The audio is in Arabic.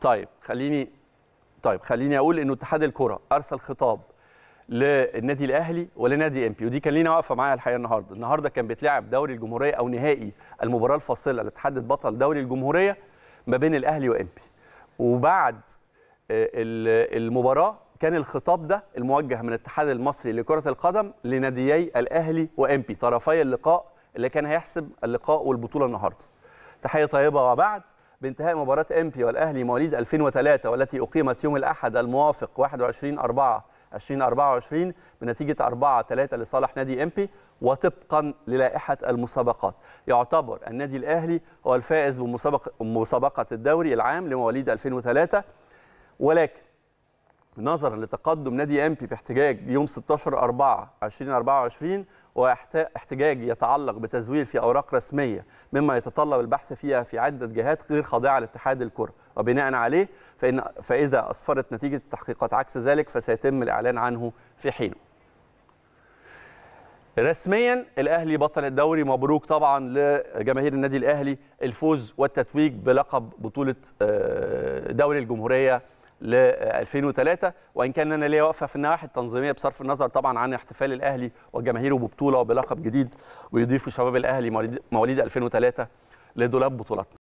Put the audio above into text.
طيب خليني طيب خليني اقول انه اتحاد الكره ارسل خطاب للنادي الاهلي ولنادي امبي ودي كان لينا واقفه معايا الحقيقه النهارده النهارده كان بيتلعب دوري الجمهوريه او نهائي المباراه الفاصله اللي تحدد بطل دوري الجمهوريه ما بين الاهلي وامبي وبعد آه، المباراه كان الخطاب ده الموجه من الاتحاد المصري لكره القدم لناديي الاهلي وامبي طرفي اللقاء اللي كان هيحسب اللقاء والبطوله النهارده تحيه طيبه وبعد بانتهاء مباراة امبي والأهلي مواليد 2003 والتي أقيمت يوم الأحد الموافق 21 4 2024 بنتيجة 4 3 لصالح نادي امبي وطبقا للائحة المسابقات يعتبر النادي الأهلي هو الفائز بمسابقة الدوري العام لمواليد 2003 ولكن نظرا لتقدم نادي امبي باحتجاج يوم 16 4 2024 واحتجاج يتعلق بتزوير في اوراق رسميه مما يتطلب البحث فيها في عده جهات غير خاضعه لاتحاد الكره وبناء عليه فإن فاذا اسفرت نتيجه التحقيقات عكس ذلك فسيتم الاعلان عنه في حينه رسميا الاهلي بطل الدوري مبروك طبعا لجماهير النادي الاهلي الفوز والتتويج بلقب بطوله آه، دوري الجمهوريه ل 2003 وان كان انا ليا وقفه في النواحي التنظيميه بصرف النظر طبعا عن احتفال الاهلي وجماهيره ببطوله وبلقب جديد ويضيف شباب الاهلي مواليد 2003 لدولاب بطولاتنا